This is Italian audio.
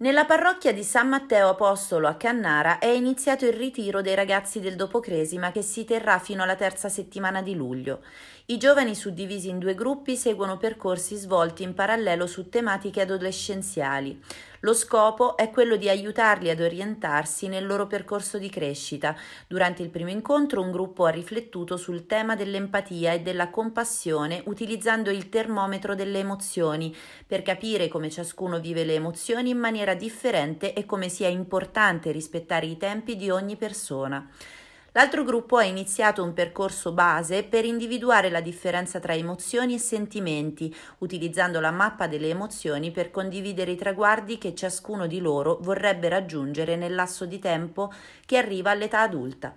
Nella parrocchia di San Matteo Apostolo a Cannara è iniziato il ritiro dei ragazzi del Dopocresima che si terrà fino alla terza settimana di luglio. I giovani suddivisi in due gruppi seguono percorsi svolti in parallelo su tematiche adolescenziali. Lo scopo è quello di aiutarli ad orientarsi nel loro percorso di crescita. Durante il primo incontro un gruppo ha riflettuto sul tema dell'empatia e della compassione utilizzando il termometro delle emozioni per capire come ciascuno vive le emozioni in maniera differente e come sia importante rispettare i tempi di ogni persona. L'altro gruppo ha iniziato un percorso base per individuare la differenza tra emozioni e sentimenti, utilizzando la mappa delle emozioni per condividere i traguardi che ciascuno di loro vorrebbe raggiungere nel lasso di tempo che arriva all'età adulta.